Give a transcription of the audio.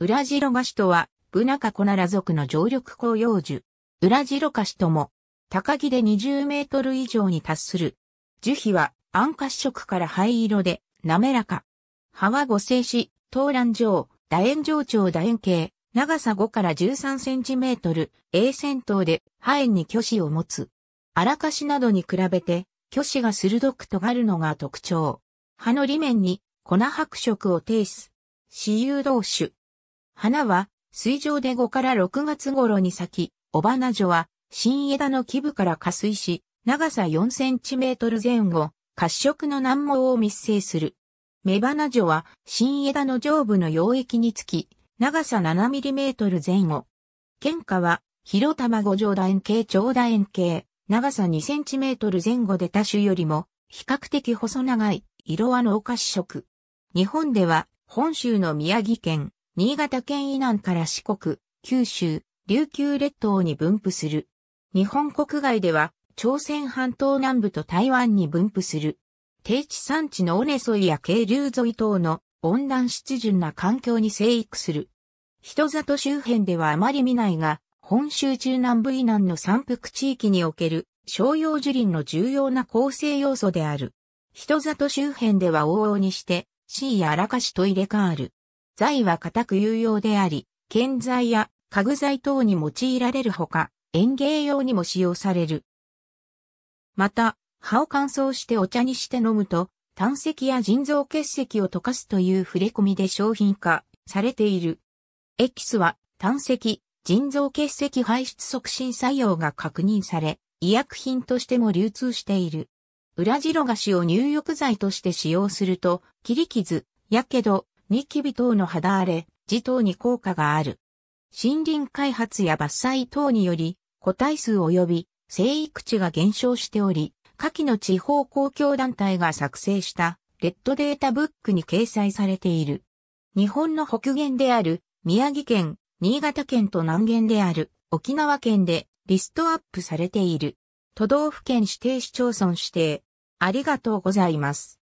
ウラジロガシとは、ブナカコナラ族の常緑広葉樹。ウラジロカシとも、高木で20メートル以上に達する。樹皮は、暗褐色から灰色で、滑らか。葉は五星子、東蘭状、楕円状長楕円形、長さ5から13センチメートル、A 線頭で、葉エに巨子を持つ。荒カシなどに比べて、巨子が鋭く尖るのが特徴。葉の裏面に、粉白色を呈す。私有同種。花は水上で5から6月頃に咲き、尾花女は新枝の基部から下水し、長さ4センチメートル前後、褐色の難毛を密生する。雌花女は新枝の上部の溶液につき、長さ7ミリメートル前後。喧嘩は広玉五条楕円形長楕円形、長さ2センチメートル前後で多種よりも比較的細長い色はのお菓子色。日本では本州の宮城県、新潟県以南から四国、九州、琉球列島に分布する。日本国外では、朝鮮半島南部と台湾に分布する。低地産地の尾根沿いや渓流沿い等の温暖湿潤な環境に生育する。人里周辺ではあまり見ないが、本州中南部以南の山腹地域における商用樹林の重要な構成要素である。人里周辺では往々にして、C や荒かしと入れ替わる。材は固く有用であり、建材や家具材等に用いられるほか、園芸用にも使用される。また、葉を乾燥してお茶にして飲むと、胆石や腎臓結石を溶かすという触れ込みで商品化されている。エキスは胆石、腎臓結石排出促進作用が確認され、医薬品としても流通している。裏白菓子を入浴剤として使用すると、切り傷、やけど、ニキビ等の肌荒れ、痔等に効果がある。森林開発や伐採等により、個体数及び生育地が減少しており、下記の地方公共団体が作成したレッドデータブックに掲載されている。日本の北限である宮城県、新潟県と南限である沖縄県でリストアップされている。都道府県指定市町村指定。ありがとうございます。